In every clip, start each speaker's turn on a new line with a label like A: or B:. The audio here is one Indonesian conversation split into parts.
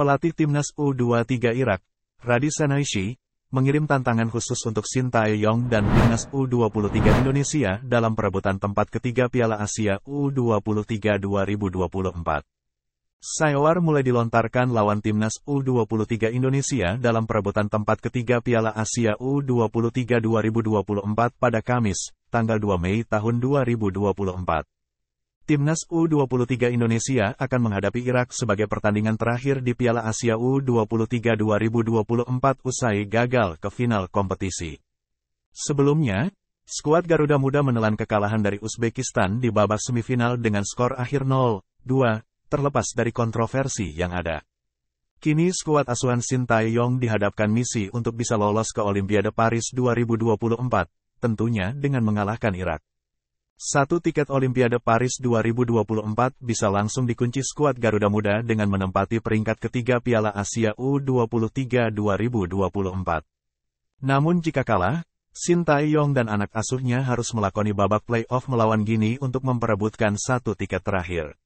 A: Pelatih timnas U23 Irak, Radi Sanaishi, mengirim tantangan khusus untuk Shin Yong dan timnas U23 Indonesia dalam perebutan tempat ketiga Piala Asia U23 2024. Sayowar mulai dilontarkan lawan timnas U23 Indonesia dalam perebutan tempat ketiga Piala Asia U23 2024 pada Kamis, tanggal 2 Mei tahun 2024. Timnas U23 Indonesia akan menghadapi Irak sebagai pertandingan terakhir di Piala Asia U23 2024 usai gagal ke final kompetisi. Sebelumnya, skuad Garuda Muda menelan kekalahan dari Uzbekistan di babak semifinal dengan skor akhir 0-2, terlepas dari kontroversi yang ada. Kini skuad asuhan Shin yong dihadapkan misi untuk bisa lolos ke Olimpiade Paris 2024, tentunya dengan mengalahkan Irak. Satu tiket Olimpiade Paris 2024 bisa langsung dikunci skuad Garuda Muda dengan menempati peringkat ketiga Piala Asia U23 2024. Namun jika kalah, Shin Tae-yong dan anak asuhnya harus melakoni babak playoff melawan Gini untuk memperebutkan satu tiket terakhir.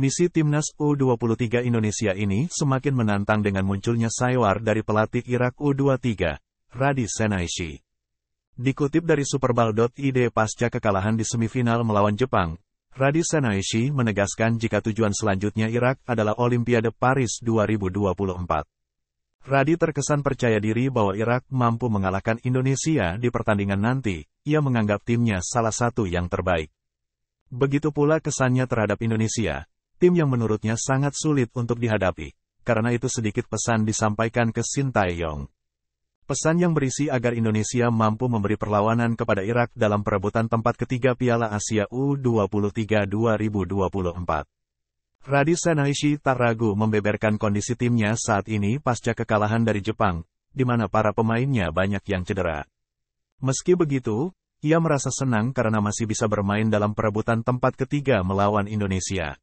A: Misi timnas U23 Indonesia ini semakin menantang dengan munculnya Saywar dari pelatih Irak U23, Radi Senaishi. Dikutip dari superball.id pasca kekalahan di semifinal melawan Jepang, Radi Sanaishi menegaskan jika tujuan selanjutnya Irak adalah Olimpiade Paris 2024. Radi terkesan percaya diri bahwa Irak mampu mengalahkan Indonesia di pertandingan nanti, ia menganggap timnya salah satu yang terbaik. Begitu pula kesannya terhadap Indonesia, tim yang menurutnya sangat sulit untuk dihadapi, karena itu sedikit pesan disampaikan ke Sintayong. Pesan yang berisi agar Indonesia mampu memberi perlawanan kepada Irak dalam perebutan tempat ketiga Piala Asia U23 2024. Radis Senaishi tak ragu membeberkan kondisi timnya saat ini pasca kekalahan dari Jepang, di mana para pemainnya banyak yang cedera. Meski begitu, ia merasa senang karena masih bisa bermain dalam perebutan tempat ketiga melawan Indonesia.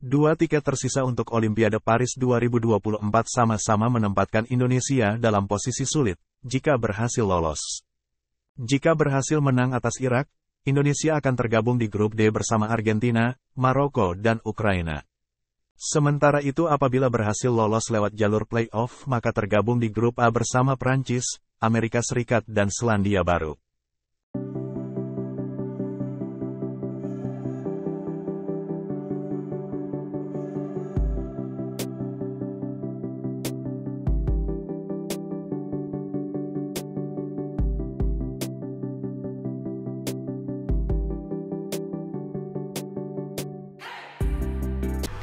A: Dua tiket tersisa untuk Olimpiade Paris 2024 sama-sama menempatkan Indonesia dalam posisi sulit, jika berhasil lolos. Jika berhasil menang atas Irak, Indonesia akan tergabung di grup D bersama Argentina, Maroko dan Ukraina. Sementara itu apabila berhasil lolos lewat jalur playoff maka tergabung di grup A bersama Prancis, Amerika Serikat dan Selandia Baru.